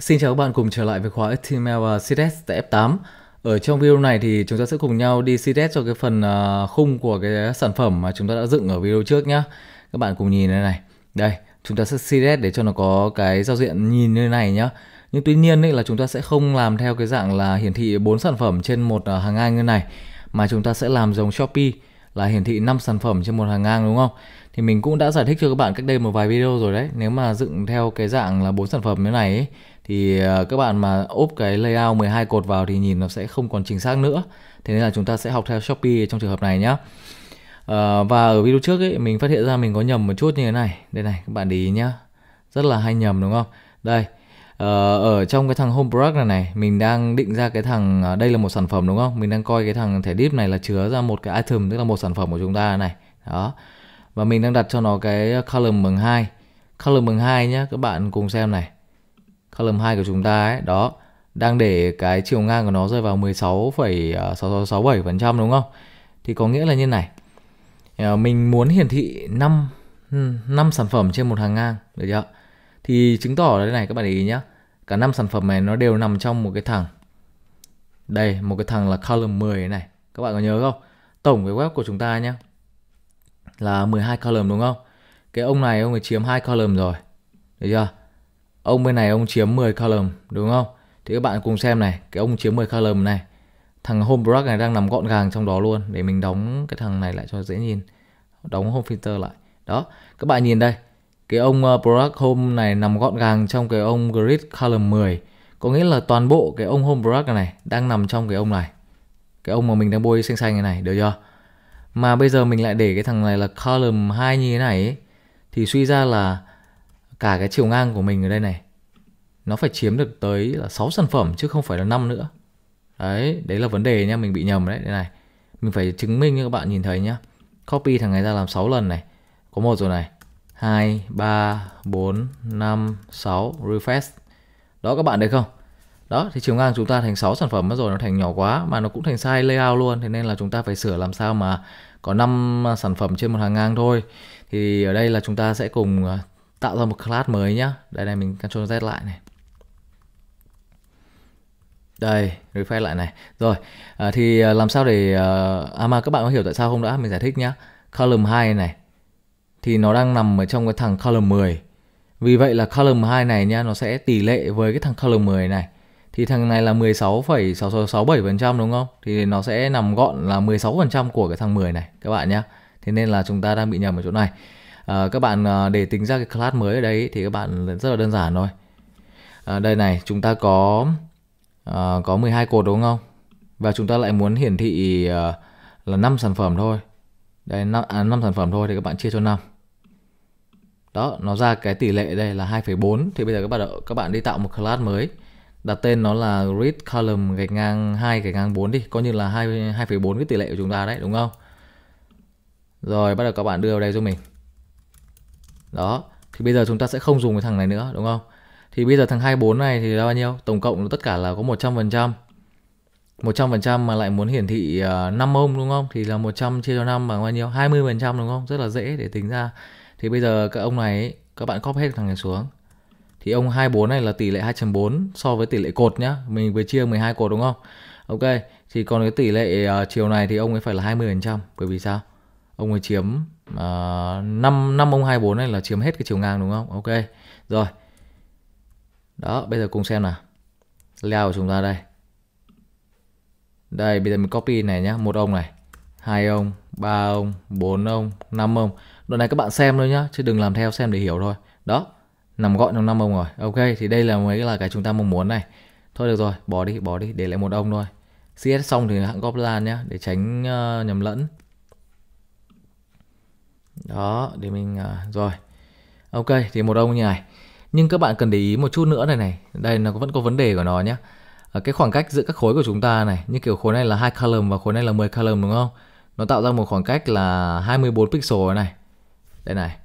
Xin chào các bạn cùng trở lại với khóa HTML và CSS tại F8 Ở trong video này thì chúng ta sẽ cùng nhau đi CSS cho cái phần à, khung của cái sản phẩm mà chúng ta đã dựng ở video trước nhá. Các bạn cùng nhìn đây này Đây, chúng ta sẽ CSS để cho nó có cái giao diện nhìn như này nhá. Nhưng tuy nhiên ấy là chúng ta sẽ không làm theo cái dạng là hiển thị 4 sản phẩm trên một à, hàng ngang như này Mà chúng ta sẽ làm giống Shopee là hiển thị 5 sản phẩm trên một hàng ngang đúng không? Thì mình cũng đã giải thích cho các bạn cách đây một vài video rồi đấy Nếu mà dựng theo cái dạng là bốn sản phẩm như này ấy, thì ờ, các bạn mà ốp cái layout 12 cột vào thì nhìn nó sẽ không còn chính xác nữa thế nên là chúng ta sẽ học theo Shopee trong trường hợp này nhé à, ờ, và ở video trước ấy mình phát hiện ra mình có nhầm một chút như thế này đây này các bạn để ý nhá rất là hay nhầm đúng không đây ờ, ở trong cái thằng home product này này mình đang định ra cái thằng đây là một sản phẩm đúng không mình đang coi cái thằng thẻ deep này là chứa ra một cái item tức là một sản phẩm của chúng ta này đó và mình đang đặt cho nó cái column bằng hai column bằng hai nhá các bạn cùng xem này column 2 của chúng ta ấy, đó đang để cái chiều ngang của nó rơi vào 16,6667% đúng không? Thì có nghĩa là như này. Ờ, mình muốn hiển thị 5 5 sản phẩm trên một hàng ngang, được chưa? Thì chứng tỏ ở đây này các bạn để ý nhá. Cả 5 sản phẩm này nó đều nằm trong một cái thằng. Đây, một cái thằng là column 10 này. Các bạn có nhớ không? Tổng cái web của chúng ta nhá là 12 column đúng không? Cái ông này ông ấy chiếm hai column rồi. Được chưa? ông bên này ông chiếm 10 column đúng không? Thì các bạn cùng xem này, cái ông chiếm 10 column này. Thằng home product này đang nằm gọn gàng trong đó luôn để mình đóng cái thằng này lại cho dễ nhìn. Đóng home filter lại. Đó, các bạn nhìn đây. Cái ông product ờ, home này nằm gọn gàng trong cái ông grid column 10. Có nghĩa là toàn bộ cái ông home product này đang nằm trong cái ông này. Cái ông mà mình đang bôi xanh xanh này này, được chưa? Mà bây giờ mình lại để cái thằng này là column 2 như thế này ấy, thì suy ra là cả cái chiều ngang của mình ở đây này nó phải chiếm được tới là 6 sản phẩm chứ không phải là 5 nữa đấy đấy là vấn đề nha mình bị nhầm đấy đây này mình phải chứng minh như các bạn nhìn thấy nhá copy thằng này ra làm 6 lần này có một rồi này 2, 3, 4, 5, 6 refresh đó các bạn thấy không đó thì chiều ngang chúng ta thành 6 sản phẩm mất rồi nó thành nhỏ quá mà nó cũng thành sai layout luôn thế nên là chúng ta phải sửa làm sao mà có 5 sản phẩm trên một hàng ngang thôi thì ở đây là chúng ta sẽ cùng à, tạo ra một class mới nhá đây này mình control z lại này đây refresh lại này rồi à, thì à, làm sao để à, à mà các bạn có hiểu tại sao không đã mình giải thích nhá column 2 này thì nó đang nằm ở trong cái thằng column 10 vì vậy là column 2 này nha nó sẽ tỷ lệ với cái thằng column 10 này thì thằng này là phần trăm đúng không? Thì nó sẽ nằm gọn là 16% của cái thằng 10 này các bạn nhá Thế nên là chúng ta đang bị nhầm ở chỗ này à, các bạn ờ, để tính ra cái class mới ở đây thì các bạn rất là đơn giản thôi à, đây này chúng ta có à, có 12 cột đúng không và chúng ta lại muốn hiển thị à, là 5 sản phẩm thôi đây 5, à, 5 sản phẩm thôi thì các bạn chia cho 5 đó nó ra cái tỷ lệ đây là 2,4 thì bây giờ các bạn các bạn đi tạo một class mới đặt tên nó là grid column gạch ngang 2 gạch ngang 4 đi coi như là 2 2,4 cái tỷ lệ của chúng ta đấy đúng không rồi bắt đầu các bạn đưa vào đây cho mình đó thì bây giờ chúng ta sẽ không dùng cái thằng này nữa đúng không thì bây giờ thằng 24 này thì là bao nhiêu tổng cộng tất cả là có 100 phần trăm 100 phần trăm mà lại muốn hiển thị 5 ờ, ohm đúng không thì là 100 chia cho 5 bằng bao nhiêu 20 phần trăm đúng không rất là dễ để tính ra thì bây giờ các ông này các bạn copy hết thằng này xuống thì ông 24 này là tỷ lệ 2.4 so với tỷ lệ cột nhá mình vừa chia 12 cột đúng không ok thì còn cái tỷ lệ uh, chiều này thì ông ấy phải là 20 phần trăm bởi vì sao ông ấy chiếm uh, 5 5 ông 24 này là chiếm hết cái chiều ngang đúng không? Ok. Rồi. Đó, bây giờ cùng xem nào. Layout của chúng ta đây. Đây, bây giờ mình copy này nhá, một ông này, hai ông, ba ông, bốn ông, năm ông. Đoạn này các bạn xem thôi nhá, chứ đừng làm theo xem để hiểu thôi. Đó, nằm gọn trong năm ông rồi. Ok, thì đây là mấy là cái chúng ta mong muốn này. Thôi được rồi, bỏ đi, bỏ đi, để lại một ông thôi. CS xong thì hãng copy lan nhá, để tránh uh, nhầm lẫn đó để mình à, rồi ok thì một ông như này nhưng các bạn cần để ý một chút nữa này này đây nó vẫn có vấn đề của nó nhé à, cái khoảng cách giữa các khối của chúng ta này như kiểu khối này là hai column và khối này là 10 column đúng không nó tạo ra một khoảng cách là 24 pixel này đây này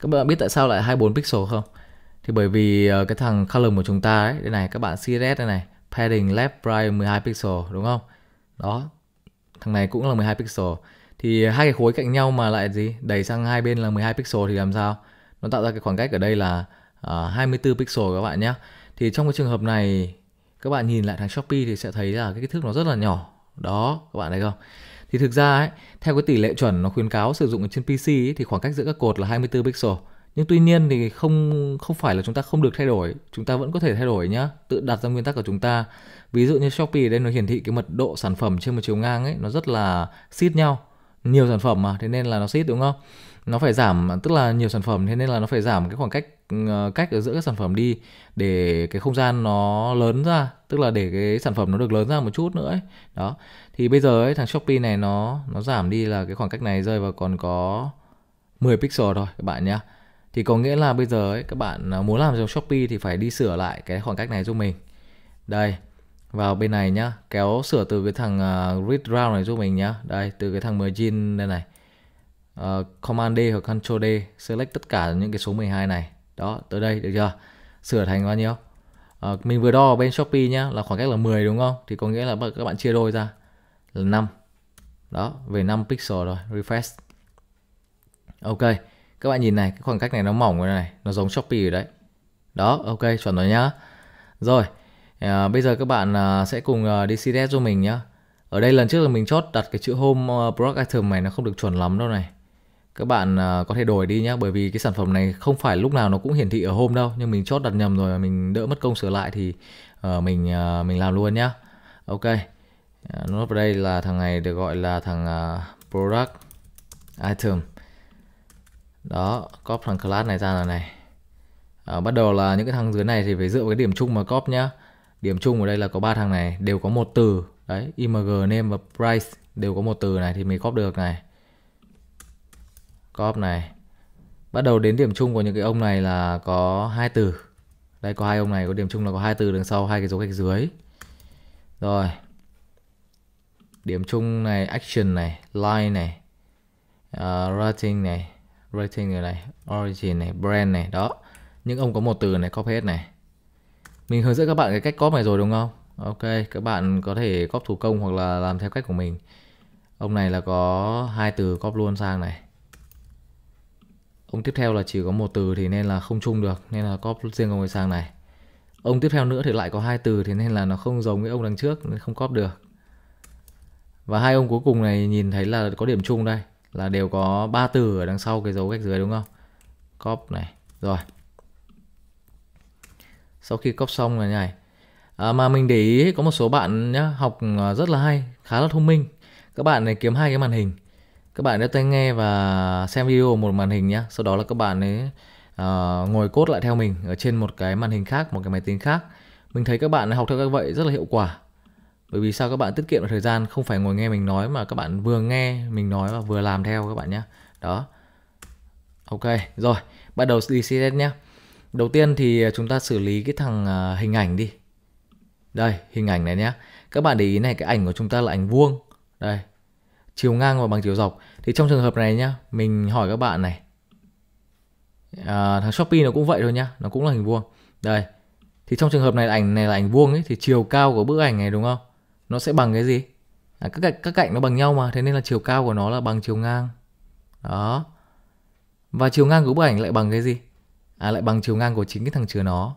các bạn biết tại sao lại 24 pixel không thì bởi vì ờ, cái thằng column của chúng ta ấy đây này các bạn CSS đây này padding left right 12 pixel đúng không đó thằng này cũng là 12 pixel thì hai cái khối cạnh nhau mà lại gì đẩy sang hai bên là 12 pixel thì làm sao nó tạo ra cái khoảng cách ở đây là uh, à, 24 pixel các bạn nhé thì trong cái trường hợp này các bạn nhìn lại thằng Shopee thì sẽ thấy là cái kích thước nó rất là nhỏ đó các bạn thấy không thì thực ra ấy, theo cái tỷ lệ chuẩn nó khuyến cáo sử dụng trên PC ấy, thì khoảng cách giữa các cột là 24 pixel nhưng tuy nhiên thì không không phải là chúng ta không được thay đổi chúng ta vẫn có thể thay đổi nhá tự đặt ra nguyên tắc của chúng ta ví dụ như Shopee ở đây nó hiển thị cái mật độ sản phẩm trên một chiều ngang ấy nó rất là xít nhau nhiều sản phẩm mà thế nên là nó xít đúng không nó phải giảm tức là nhiều sản phẩm thế nên là nó phải giảm cái khoảng cách ờ, cách ở giữa các sản phẩm đi để cái không gian nó lớn ra tức là để cái sản phẩm nó được lớn ra một chút nữa ấy. đó thì bây giờ ấy, thằng shopee này nó nó giảm đi là cái khoảng cách này rơi vào còn có 10 pixel thôi các bạn nhá thì có nghĩa là bây giờ ấy, các bạn à, muốn làm dòng shopee thì phải đi sửa lại cái khoảng cách này giúp mình đây vào bên này nhá kéo sửa từ cái thằng uh, à, grid round này giúp mình nhá đây từ cái thằng margin đây này uh, command D hoặc control D select tất cả những cái số 12 này đó tới đây được chưa sửa thành bao nhiêu uh, mình vừa đo ở bên Shopee nhá là khoảng cách là 10 đúng không thì có nghĩa là các bạn chia đôi ra là 5 đó về 5 pixel rồi refresh ok các bạn nhìn này cái khoảng cách này nó mỏng rồi này nó giống Shopee rồi đấy đó ok chuẩn rồi nhá rồi à, bây giờ các bạn à, sẽ cùng à, đi CDS cho mình nhé ở đây lần trước là mình chốt đặt cái chữ home uh, product item này nó không được chuẩn lắm đâu này các bạn uh, có thể đổi đi nhé bởi vì cái sản phẩm này không phải lúc nào nó cũng hiển thị ở home đâu nhưng mình chốt đặt nhầm rồi mình đỡ mất công sửa lại thì uh, mình uh, mình làm luôn nhá ok uh, nốt vào đây là thằng này được gọi là thằng uh, product item đó copy thằng class này ra là này uh, bắt đầu là những cái thằng dưới này thì phải dựa vào cái điểm chung mà copy nhá điểm chung ở đây là có ba thằng này đều có một từ đấy img name và price đều có một từ này thì mình copy được này copy này bắt đầu đến điểm chung của những cái ông này là có hai từ đây có hai ông này có điểm chung là có hai từ đằng sau hai cái dấu cách dưới rồi điểm chung này action này line này uh, ờ, rating này rating này, này origin này brand này đó những ông có một từ này copy hết này mình hướng dẫn các bạn cái cách cóp này rồi đúng không ok các bạn có thể cóp thủ công hoặc là làm theo cách của mình ông này là có hai từ cóp luôn sang này ông tiếp theo là chỉ có một từ thì nên là không chung được nên là cóp riêng ông ấy sang này ông tiếp theo nữa thì lại có hai từ thì nên là nó không giống với ông đằng trước nên không cóp được và hai ông cuối cùng này nhìn thấy là có điểm chung đây là đều có ba từ ở đằng sau cái dấu cách dưới đúng không cóp này rồi sau khi cóp xong là nhảy. à, mà mình để ý có một số bạn nhá học à, rất là hay khá là thông minh các bạn này kiếm hai cái màn hình các bạn đeo tai nghe và xem video một màn hình nhá sau đó là các bạn ấy uh, ngồi cốt lại theo mình ở trên một cái màn hình khác một cái máy tính khác mình thấy các bạn học theo cách vậy rất là hiệu quả bởi vì sao các bạn tiết kiệm được thời gian không phải ngồi nghe mình nói mà các bạn vừa nghe mình nói và vừa làm theo các bạn nhé đó ok rồi bắt đầu đi xét nhé Đầu tiên thì chúng ta xử lý cái thằng à, hình ảnh đi. Đây, hình ảnh này nhé. Các bạn để ý này, cái ảnh của chúng ta là ảnh vuông. Đây, chiều ngang và bằng chiều dọc. Thì trong trường hợp này nhá, mình hỏi các bạn này. À, thằng Shopee nó cũng vậy thôi nhá, nó cũng là hình vuông. Đây, thì trong trường hợp này ảnh này là ảnh vuông ấy, thì chiều cao của bức ảnh này đúng không? Nó sẽ bằng cái gì? À, các, cạnh, các cạnh nó bằng nhau mà, thế nên là chiều cao của nó là bằng chiều ngang. Đó. Và chiều ngang của bức ảnh lại bằng cái gì? à, lại bằng chiều ngang của chính cái thằng chứa nó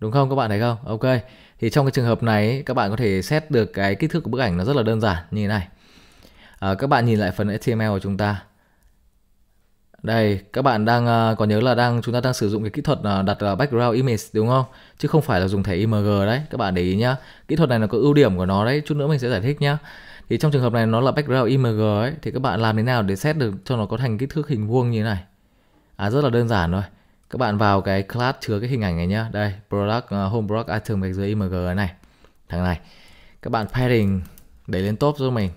đúng không các bạn thấy không ok thì trong cái trường hợp này các bạn có thể xét được cái kích thước của bức ảnh nó rất là đơn giản như thế này à, các bạn nhìn lại phần html của chúng ta đây các bạn đang à, có nhớ là đang chúng ta đang sử dụng cái kỹ thuật à, đặt là background image đúng không chứ không phải là dùng thẻ img đấy các bạn để ý nhá kỹ thuật này nó có ưu điểm của nó đấy chút nữa mình sẽ giải thích nhá thì trong trường hợp này nó là background img ấy thì các bạn làm thế nào để xét được cho nó có thành kích thước hình vuông như thế này à rất là đơn giản thôi các bạn vào cái class chứa cái hình ảnh này nhá đây product uh, home product item gạch dưới img này thằng này các bạn padding để lên top cho mình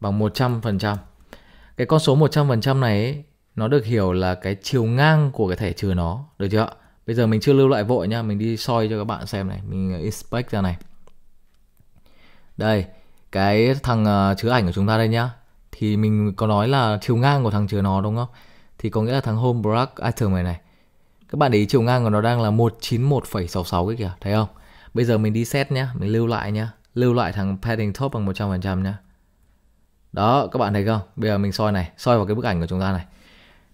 bằng 100% cái con số 100% này ấy, nó được hiểu là cái chiều ngang của cái thẻ trừ nó được chưa bây giờ mình chưa lưu lại vội nha mình đi soi cho các bạn xem này mình ờ, inspect ra này đây cái thằng uh, chứa ảnh của chúng ta đây nhá thì mình có nói là chiều ngang của thằng chứa nó đúng không thì có nghĩa là thằng home product item này này các bạn để ý chiều ngang của nó đang là 191,66 cái kìa thấy không bây giờ mình đi set nhé mình lưu lại nhé lưu lại thằng padding top bằng 100% nhé đó các bạn thấy không bây giờ mình soi này soi vào cái bức ảnh của chúng ta này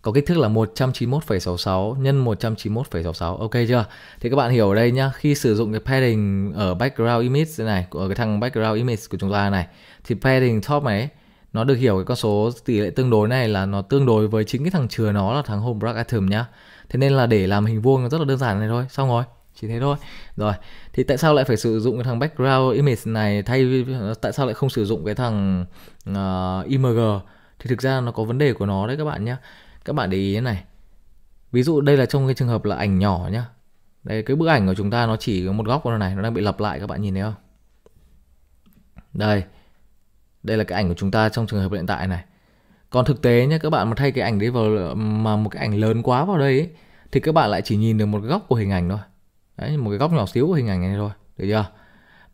có kích thước là 191,66 nhân 191,66 ok chưa thì các bạn hiểu ở đây nhá khi sử dụng cái padding ở background image này của cái thằng background image của chúng ta này thì padding top này nó được hiểu cái con số tỷ lệ tương đối này là nó tương đối với chính cái thằng chừa nó là thằng home brag atom nhá thế nên là để làm hình vuông rất là đơn giản này thôi xong rồi chỉ thế thôi rồi thì tại sao lại phải sử dụng cái thằng background image này thay tại sao lại không sử dụng cái thằng uh, ờ, img thì thực ra nó có vấn đề của nó đấy các bạn nhé các bạn để ý này ví dụ đây là trong cái trường hợp là ảnh nhỏ nhá đây cái bức ảnh của chúng ta nó chỉ có một góc của này nó đang bị lặp lại các bạn nhìn thấy không đây đây là cái ảnh của chúng ta trong trường hợp hiện tại này còn thực tế nhé các bạn mà thay cái ảnh đấy vào mà một cái ảnh lớn quá vào đây ấy, thì các bạn lại chỉ nhìn được một góc của hình ảnh thôi đấy một cái góc nhỏ xíu của hình ảnh này thôi được chưa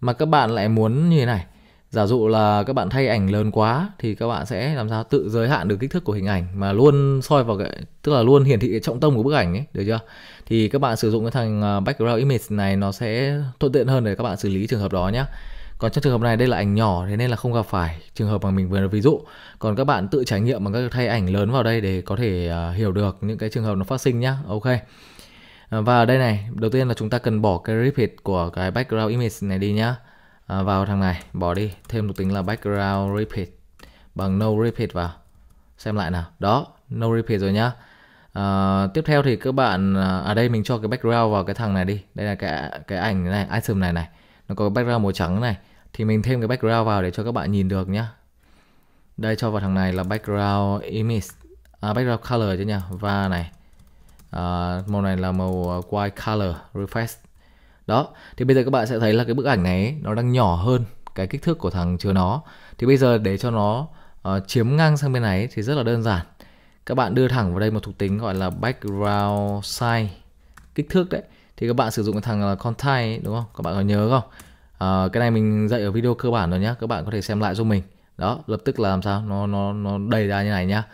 mà các bạn lại muốn như thế này giả dụ là các bạn thay ảnh lớn quá thì các bạn sẽ làm sao tự giới hạn được kích thước của hình ảnh mà luôn soi vào cái tức là luôn hiển thị trọng tâm của bức ảnh ấy được chưa thì các bạn sử dụng cái thằng à, background image này nó sẽ thuận tiện hơn để các bạn xử lý trường hợp đó nhé còn trong trường hợp này đây là ảnh nhỏ thế nên là không gặp phải trường hợp mà mình vừa ví dụ còn các bạn tự trải nghiệm bằng các thay ảnh lớn vào đây để có thể uh, hiểu được những cái trường hợp nó phát sinh nhá ok à, và ở đây này đầu tiên là chúng ta cần bỏ cái repeat của cái background image này đi nhá à, vào thằng này bỏ đi thêm thuộc tính là background repeat bằng no repeat vào xem lại nào đó no repeat rồi nhá à, tiếp theo thì các bạn ở à, đây mình cho cái background vào cái thằng này đi đây là cái cái ảnh này item này này nó có background màu trắng này thì mình thêm cái background vào để cho các bạn nhìn được nhá. đây cho vào thằng này là background image à, background color chứ nha và này à, màu này là màu à, white color refresh đó thì bây giờ các bạn sẽ thấy là cái bức ảnh này nó đang nhỏ hơn cái kích thước của thằng chứa nó thì bây giờ để cho nó uh, chiếm ngang sang bên này thì rất là đơn giản các bạn đưa thẳng vào đây một thuộc tính gọi là background size kích thước đấy thì các bạn sử dụng cái thằng là contact đúng không các bạn có nhớ không à, cái này mình dạy ở video cơ bản rồi nhé các bạn có thể xem lại giúp mình đó lập tức là làm sao nó nó nó đầy ra như này nhá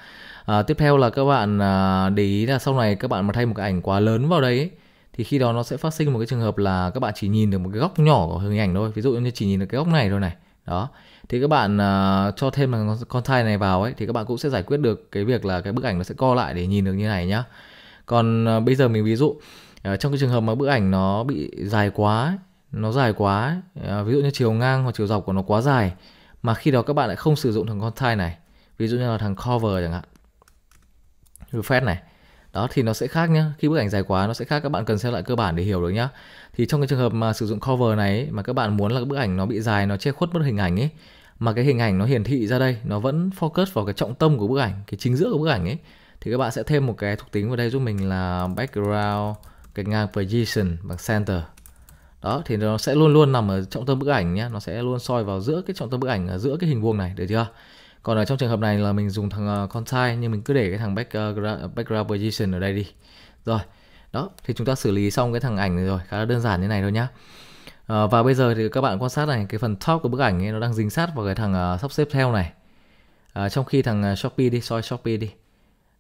à, tiếp theo là các bạn à, để ý là sau này các bạn mà thay một cái ảnh quá lớn vào đây ấy, thì khi đó nó sẽ phát sinh một cái trường hợp là các bạn chỉ nhìn được một cái góc nhỏ của hình ảnh thôi ví dụ như chỉ nhìn được cái góc này thôi này đó thì các bạn uh, cho thêm là con thai này vào ấy thì các bạn cũng sẽ giải quyết được cái việc là cái bức ảnh nó sẽ co lại để nhìn được như này nhá còn uh, bây giờ mình ví dụ uh, trong cái trường hợp mà bức ảnh nó bị dài quá ấy, nó dài quá à, ví dụ như chiều ngang hoặc chiều dọc của nó quá dài mà khi đó các bạn lại không sử dụng thằng con thai này ví dụ như là thằng cover chẳng hạn refresh này đó thì nó sẽ khác nhá khi bức ảnh dài quá nó sẽ khác các bạn cần xem lại cơ bản để hiểu được nhá thì trong cái trường hợp mà sử dụng cover này ấy, mà các bạn muốn là cái bức ảnh nó bị dài nó che khuất mất hình ảnh ấy mà cái hình ảnh nó hiển thị ra đây nó vẫn focus vào cái trọng tâm của bức ảnh cái chính giữa của bức ảnh ấy thì các bạn sẽ thêm một cái thuộc tính vào đây giúp mình là background cái ngang position bằng center đó thì nó sẽ luôn luôn nằm ở trọng tâm bức ảnh nhé nó sẽ luôn soi vào giữa cái trọng tâm bức ảnh ở à, giữa cái hình vuông này được chưa còn ở trong trường hợp này là mình dùng thằng uh, con sai nhưng mình cứ để cái thằng back, à, background position ở đây đi rồi đó thì chúng ta xử lý xong cái thằng ảnh này rồi khá là đơn giản như này thôi nhá à, và bây giờ thì các bạn quan sát này cái phần top của bức ảnh ấy, nó đang dính sát vào cái thằng uh, sắp xếp theo này à, trong khi thằng shopee đi soi shopee đi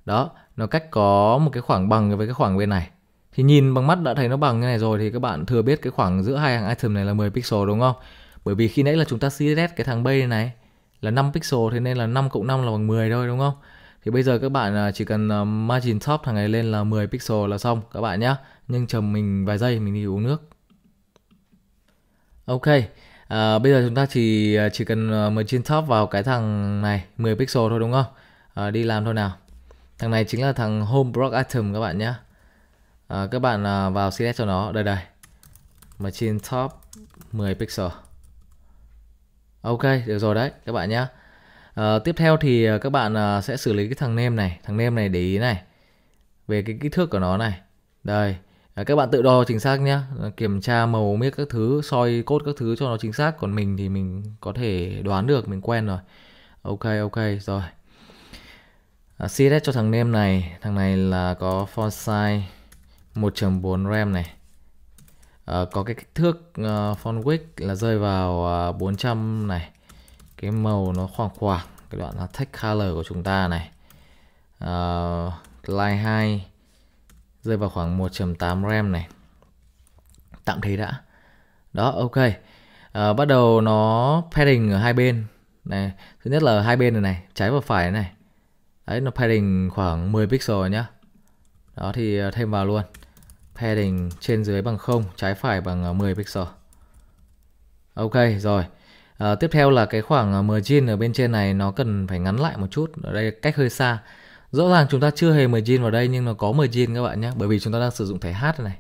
đó nó cách có một cái khoảng bằng với cái khoảng bên này thì nhìn bằng mắt đã thấy nó bằng như này rồi thì các bạn thừa biết cái khoảng giữa hai hàng item này là 10 pixel đúng không? Bởi vì khi nãy là chúng ta select cái thằng base này là 5 pixel thế nên là 5 cộng 5 là bằng 10 thôi đúng không? Thì bây giờ các bạn à, chỉ cần à, margin top thằng này lên là 10 pixel là xong các bạn nhé. Nhưng chờ mình vài giây mình đi uống nước. Ok. À, bây giờ chúng ta chỉ à, chỉ cần margin top vào cái thằng này 10 pixel thôi đúng không? À, đi làm thôi nào. Thằng này chính là thằng home block item các bạn nhé à, các bạn à, vào select cho nó đây đây margin top 10 pixel ok được rồi đấy các bạn nhé à, ờ, tiếp theo thì à, các bạn à, sẽ xử lý cái thằng nem này thằng nem này để ý này về cái kích thước của nó này đây à, các bạn tự đo chính xác nhé kiểm tra màu miếc các thứ soi cốt các thứ cho nó chính xác còn mình thì mình có thể đoán được mình quen rồi ok ok rồi à, CSS cho thằng name này thằng này là có font size 1.4 RAM này à, có cái kích thước uh, font width là rơi vào uh, ờ, 400 này cái màu nó khoảng khoảng cái đoạn là text color của chúng ta này uh, line 2 rơi vào khoảng 1.8 RAM này tạm thế đã đó ok à, bắt đầu nó padding ở hai bên này thứ nhất là hai bên này này trái và phải này đấy nó padding khoảng 10 pixel nhá đó thì thêm vào luôn Padding trên dưới bằng 0, trái phải bằng 10 ờ, pixel. Ok, rồi. À, tiếp theo là cái khoảng ờ, margin ở bên trên này nó cần phải ngắn lại một chút. Ở đây cách hơi xa. Rõ ràng chúng ta chưa hề margin vào đây nhưng nó có margin các bạn nhé. Bởi vì chúng ta đang sử dụng thẻ hát này.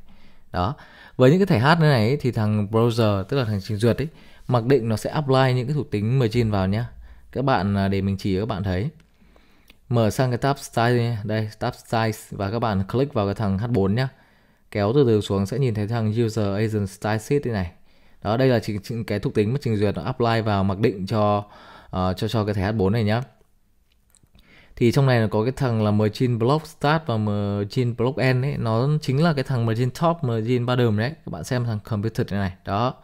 Đó. Với những cái thẻ hát này thì thằng browser, tức là thằng trình duyệt ấy, mặc định nó sẽ apply những cái thuộc tính margin vào nhé. Các bạn để mình chỉ các bạn thấy mở sang cái tab size đây tab size và các bạn click vào cái thằng H4 nhé kéo từ từ xuống sẽ nhìn thấy thằng user agent style sheet này đó đây là chỉ, chỉ cái thuộc tính mà trình duyệt nó apply vào mặc định cho uh, cho cho cái thẻ H4 này nhá thì trong này nó có cái thằng là margin block start và margin block end ấy nó chính là cái thằng margin top margin bottom đấy các bạn xem thằng computed này, này đó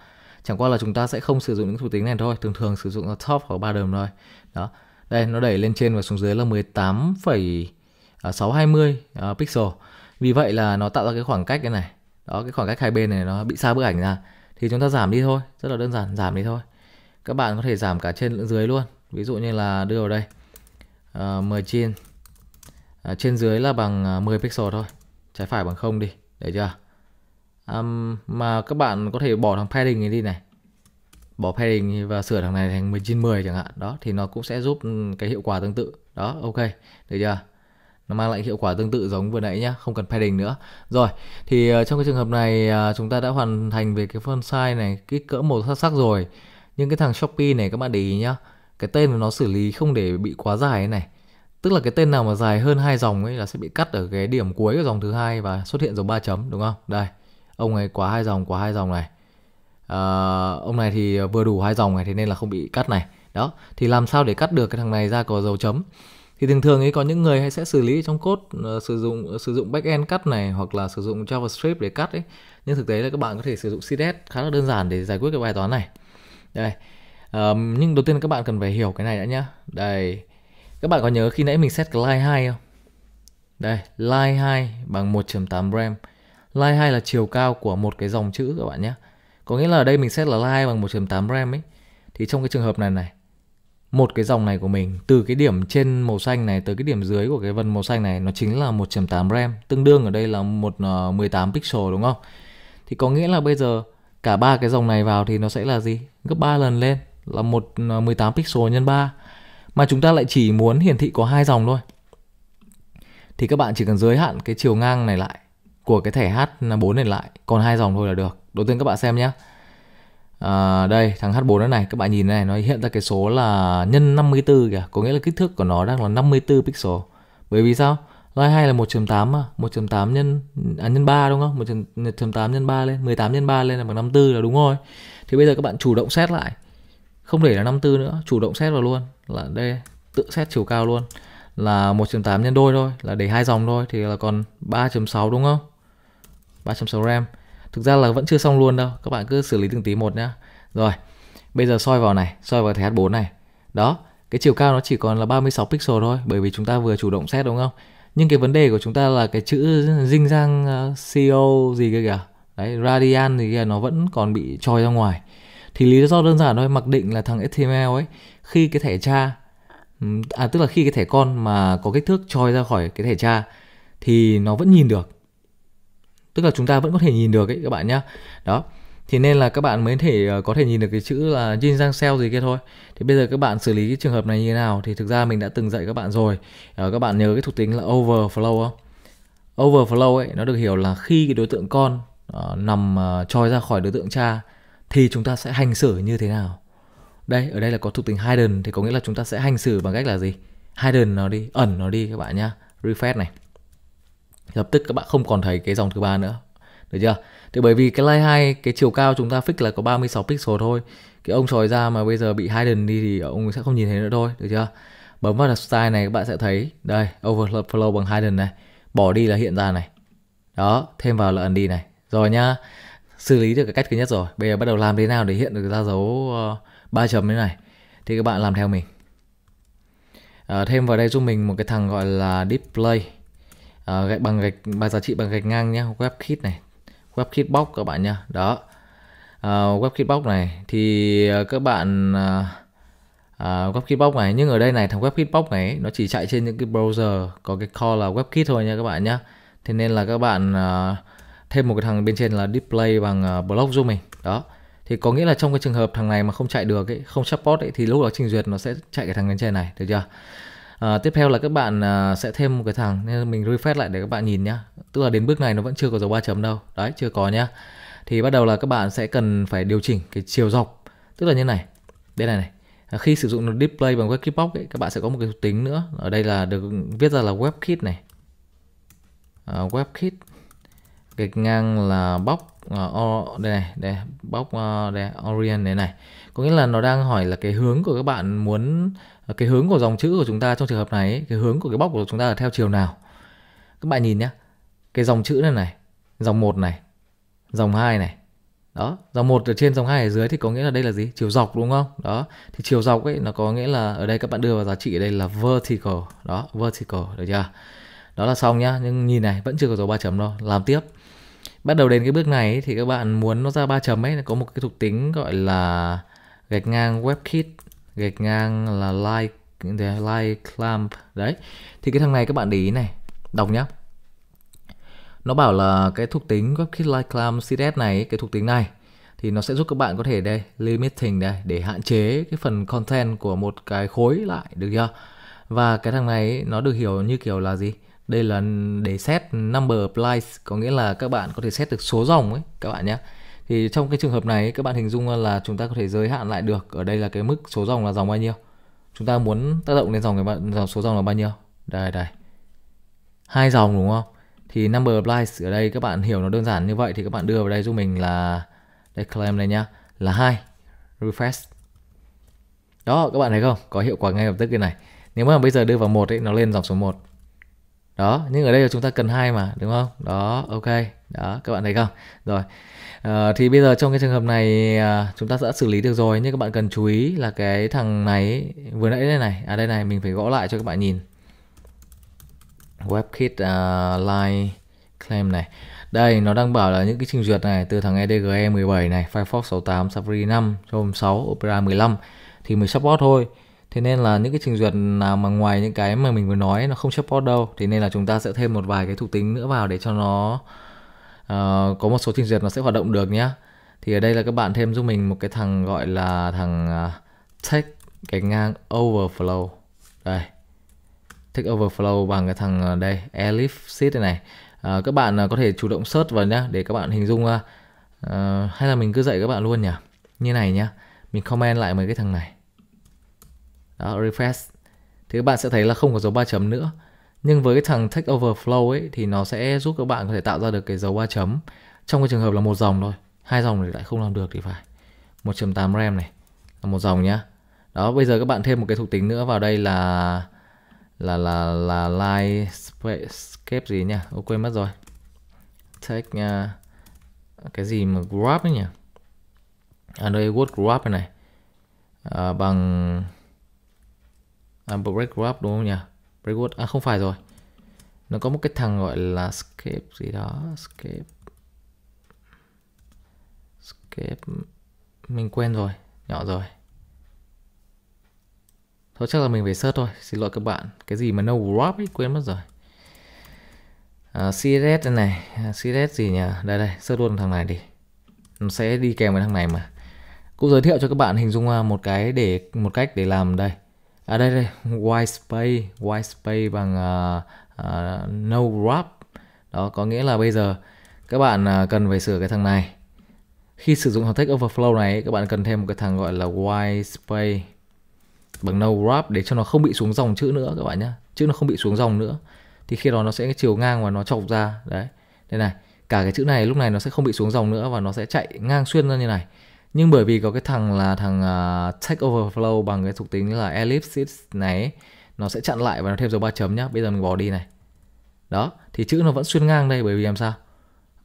chẳng qua là chúng ta sẽ không sử dụng những thuộc tính này thôi thường thường sử dụng là top hoặc bottom thôi đó đây nó đẩy lên trên và xuống dưới là 18,620 ờ, uh, ờ, pixel vì vậy là nó tạo ra cái khoảng cách cái này đó cái khoảng cách hai bên này nó bị xa bức ảnh ra thì chúng ta giảm đi thôi rất là đơn giản giảm đi thôi các bạn có thể giảm cả trên lẫn dưới luôn ví dụ như là đưa vào đây à, 10 trên trên dưới là bằng 10 ờ, pixel thôi trái phải bằng không đi để chưa à, mà các bạn có thể bỏ thằng padding này đi này bỏ padding và sửa thằng này thành 10 trên 10 chẳng hạn đó thì nó cũng sẽ giúp cái hiệu quả tương tự đó ok được chưa nó mang lại hiệu quả tương tự giống vừa nãy nhá không cần padding nữa rồi thì ờ, trong cái trường hợp này à, chúng ta đã hoàn thành về cái font size này kích cỡ màu sắc sắc rồi nhưng cái thằng shopee này các bạn để ý nhá cái tên của nó xử lý không để bị quá dài này tức là cái tên nào mà dài hơn hai dòng ấy là sẽ bị cắt ở cái điểm cuối của dòng thứ hai và xuất hiện dòng ba chấm đúng không đây ông này quá hai dòng quá hai dòng này à, ông này thì vừa đủ hai dòng này thế nên là không bị cắt này đó thì làm sao để cắt được cái thằng này ra có dấu chấm thì thường thường ấy có những người hay sẽ xử lý trong cốt ờ, sử dụng ờ, sử dụng backend cắt này hoặc là sử dụng JavaScript để cắt ấy nhưng thực tế là các bạn có thể sử dụng CSS khá là đơn giản để giải quyết cái bài toán này đây um, nhưng đầu tiên các bạn cần phải hiểu cái này đã nhá đây các bạn có nhớ khi nãy mình set line 2 không đây line 2 bằng 1.8 rem line 2 là chiều cao của một cái dòng chữ các bạn nhé có nghĩa là ở đây mình set là line bằng 1.8 rem ấy thì trong cái trường hợp này này một cái dòng này của mình từ cái điểm trên màu xanh này tới cái điểm dưới của cái vân màu xanh này nó chính là 1.8 RAM tương đương ở đây là một uh, ờ, 18 pixel đúng không thì có nghĩa là bây giờ cả ba cái dòng này vào thì nó sẽ là gì gấp 3 lần lên là một uh, ờ, 18 pixel nhân 3 mà chúng ta lại chỉ muốn hiển thị có hai dòng thôi thì các bạn chỉ cần giới hạn cái chiều ngang này lại của cái thẻ H4 này lại còn hai dòng thôi là được đầu tiên các bạn xem nhé À, đây thằng H4 nó này các bạn nhìn này nó hiện ra cái số là nhân 54 kìa có nghĩa là kích thước của nó đang là 54 pixel bởi vì sao Loi 2 là 1.8 mà 1.8 nhân à, nhân 3 đúng không 1.8 nhân 3 lên 18 nhân 3 lên là bằng 54 là đúng rồi thì bây giờ các bạn chủ động xét lại không để là 54 nữa chủ động xét vào luôn là đây tự xét chiều cao luôn là 1.8 nhân đôi thôi là để hai dòng thôi thì là còn 3.6 đúng không 3.6 RAM thực ra là vẫn chưa xong luôn đâu các bạn cứ xử lý từng tí một nhá rồi bây giờ soi vào này soi vào thẻ H4 này đó cái chiều cao nó chỉ còn là 36 pixel thôi bởi vì chúng ta vừa chủ động xét đúng không nhưng cái vấn đề của chúng ta là cái chữ dinh răng CO gì kia kìa đấy radian gì kìa nó vẫn còn bị trôi ra ngoài thì lý do đơn giản thôi mặc định là thằng HTML ấy khi cái thẻ cha à tức là khi cái thẻ con mà có kích thước trôi ra khỏi cái thẻ cha thì nó vẫn nhìn được tức là chúng ta vẫn có thể nhìn được ấy các bạn nhá đó thì nên là các bạn mới thể ờ, có thể nhìn được cái chữ là Jin Giang Seo gì kia thôi thì bây giờ các bạn xử lý cái trường hợp này như thế nào thì thực ra mình đã từng dạy các bạn rồi ờ, các bạn nhớ cái thuộc tính là overflow không overflow ấy nó được hiểu là khi cái đối tượng con uh, nằm uh, trôi ra khỏi đối tượng cha thì chúng ta sẽ hành xử như thế nào đây ở đây là có thuộc tính hidden thì có nghĩa là chúng ta sẽ hành xử bằng cách là gì hidden nó đi ẩn nó đi các bạn nhá refresh này lập tức các bạn không còn thấy cái dòng thứ ba nữa được chưa thì bởi vì cái line hai cái chiều cao chúng ta fix là có 36 pixel thôi cái ông sòi ra mà bây giờ bị hidden đi thì ông sẽ không nhìn thấy nữa thôi được chưa bấm vào style này các bạn sẽ thấy đây overflow bằng hidden này bỏ đi là hiện ra này đó thêm vào là ẩn đi này rồi nhá xử lý được cái cách thứ nhất rồi bây giờ bắt đầu làm thế nào để hiện được ra dấu ờ, ba uh, chấm thế này thì các bạn làm theo mình à, thêm vào đây giúp mình một cái thằng gọi là display Ờ, gạch bằng gạch ba giá trị bằng gạch ngang nhé webkit này webkit box các bạn nhá, đó à, webkit box này thì ờ, các bạn à, à, webkit box này nhưng ở đây này thằng webkit box này nó chỉ chạy trên những cái browser có cái call là webkit thôi nha các bạn nhá, thế nên là các bạn à, thêm một cái thằng bên trên là display bằng uh, block giúp mình đó thì có nghĩa là trong cái trường hợp thằng này mà không chạy được ấy, không support ấy, thì lúc đó trình duyệt nó sẽ chạy cái thằng bên trên này được chưa à, tiếp theo là các bạn à, sẽ thêm một cái thằng nên mình refresh lại để các bạn nhìn nhá tức là đến bước này nó vẫn chưa có dấu ba chấm đâu đấy chưa có nhá thì bắt đầu là các bạn sẽ cần phải điều chỉnh cái chiều dọc tức là như này đây này này à, khi sử dụng display bằng webkitbox ấy, các bạn sẽ có một cái tính nữa ở đây là được viết ra là webkit này à, webkit gạch ngang là box uh, đây này đây box uh, đây orient này này có nghĩa là nó đang hỏi là cái hướng của các bạn muốn cái hướng của dòng chữ của chúng ta trong trường hợp này ấy, cái hướng của cái bóc của chúng ta là theo chiều nào các bạn nhìn nhé cái dòng chữ này này dòng một này dòng hai này đó dòng một ở trên dòng hai ở dưới thì có nghĩa là đây là gì chiều dọc đúng không đó thì chiều dọc ấy nó có nghĩa là ở đây các bạn đưa vào giá trị ở đây là vertical đó vertical được chưa đó là xong nhá nhưng nhìn này vẫn chưa có dấu ba chấm đâu làm tiếp bắt đầu đến cái bước này ấy, thì các bạn muốn nó ra ba chấm ấy có một cái thuộc tính gọi là gạch ngang webkit gạch ngang là like like clamp đấy thì cái thằng này các bạn để ý này đọc nhá nó bảo là cái thuộc tính webkit like clamp css này cái thuộc tính này thì nó sẽ giúp các bạn có thể đây limiting đây để hạn chế cái phần content của một cái khối lại được chưa và cái thằng này nó được hiểu như kiểu là gì đây là để set number of lines có nghĩa là các bạn có thể set được số dòng ấy các bạn nhé thì trong cái trường hợp này các bạn hình dung là chúng ta có thể giới hạn lại được ở đây là cái mức số dòng là dòng bao nhiêu chúng ta muốn tác động lên dòng cái bạn dòng số dòng là bao nhiêu đây đây hai dòng đúng không thì number of bytes ở đây các bạn hiểu nó đơn giản như vậy thì các bạn đưa vào đây giúp mình là đây claim này nhá là hai refresh đó các bạn thấy không có hiệu quả ngay lập tức cái này nếu mà bây giờ đưa vào một ấy nó lên dòng số 1 đó nhưng ở đây là chúng ta cần hai mà đúng không đó ok đó các bạn thấy không rồi Ờ, thì bây giờ trong cái trường hợp này à, chúng ta đã xử lý được rồi nhưng các bạn cần chú ý là cái thằng này vừa nãy đây này à đây này mình phải gõ lại cho các bạn nhìn WebKit uh, Line Claim này đây nó đang bảo là những cái trình duyệt này từ thằng EDGE 17 e này Firefox 68 Safari 5 Chrome 6 Opera 15 thì mới support thôi thế nên là những cái trình duyệt nào mà ngoài những cái mà mình vừa nói nó không support đâu thì nên là chúng ta sẽ thêm một vài cái thuộc tính nữa vào để cho nó Ờ, có một số trình duyệt nó sẽ hoạt động được nhé. thì ở đây là các bạn thêm giúp mình một cái thằng gọi là thằng uh, take cái ngang overflow đây take overflow bằng cái thằng uh, đây elif này uh, các bạn uh, có thể chủ động search vào nhá để các bạn hình dung uh, uh, hay là mình cứ dạy các bạn luôn nhỉ như này nhá mình comment lại mấy cái thằng này đó refresh thì các bạn sẽ thấy là không có dấu ba chấm nữa nhưng với cái thằng text overflow ấy thì nó sẽ giúp các bạn có thể tạo ra được cái dấu ba chấm trong cái trường hợp là một dòng thôi hai dòng thì lại không làm được thì phải 1.8 RAM này là một dòng nhá đó bây giờ các bạn thêm một cái thuộc tính nữa vào đây là là là là line escape gì nhỉ ô quên mất rồi take uh, cái gì mà grab ấy nhỉ ở à, đây word grab này, này. À, bằng à, break grab đúng không nhỉ Breakwood à không phải rồi nó có một cái thằng gọi là escape gì đó escape escape mình quen rồi nhỏ rồi thôi chắc là mình phải search thôi xin lỗi các bạn cái gì mà no warp ấy quên mất rồi à, CSS này à, CSS gì nhỉ đây đây search luôn thằng này đi nó sẽ đi kèm với thằng này mà cũng giới thiệu cho các bạn hình dung à, một cái để một cách để làm đây ở à, đây đây white space white space bằng uh, uh, no wrap đó có nghĩa là bây giờ các bạn uh, cần phải sửa cái thằng này khi sử dụng thằng text overflow này các bạn cần thêm một cái thằng gọi là white space bằng no wrap để cho nó không bị xuống dòng chữ nữa các bạn nhé chữ nó không bị xuống dòng nữa thì khi đó nó sẽ chiều ngang và nó chọc ra đấy đây này cả cái chữ này lúc này nó sẽ không bị xuống dòng nữa và nó sẽ chạy ngang xuyên ra như này nhưng bởi vì có cái thằng là thằng uh, à, text overflow bằng cái thuộc tính là ellipsis này nó sẽ chặn lại và nó thêm dấu ba chấm nhá bây giờ mình bỏ đi này đó thì chữ nó vẫn xuyên ngang đây bởi vì làm sao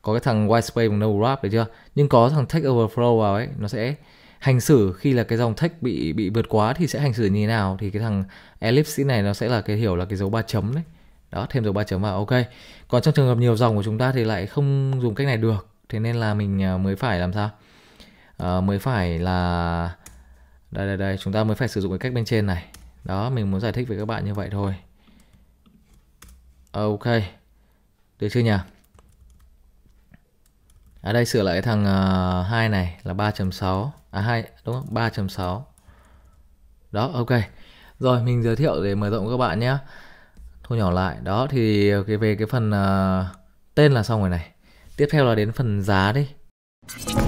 có cái thằng space bằng no wrap được chưa nhưng có thằng text overflow vào ấy nó sẽ hành xử khi là cái dòng text bị bị vượt quá thì sẽ hành xử như thế nào thì cái thằng ellipse này nó sẽ là cái hiểu là cái dấu ba chấm đấy đó thêm dấu ba chấm vào ok còn trong trường hợp nhiều dòng của chúng ta thì lại không dùng cách này được thế nên là mình à, mới phải làm sao uh, mới phải là đây đây đây chúng ta mới phải sử dụng cái cách bên trên này đó mình muốn giải thích với các bạn như vậy thôi ok được chưa nhỉ ở đây sửa lại thằng uh, ờ, 2 này là 3.6 à 2 đúng không 3.6 đó ok rồi mình giới thiệu để mở rộng các bạn nhé thu nhỏ lại đó thì cái về cái phần uh, tên là xong rồi này tiếp theo là đến phần giá đi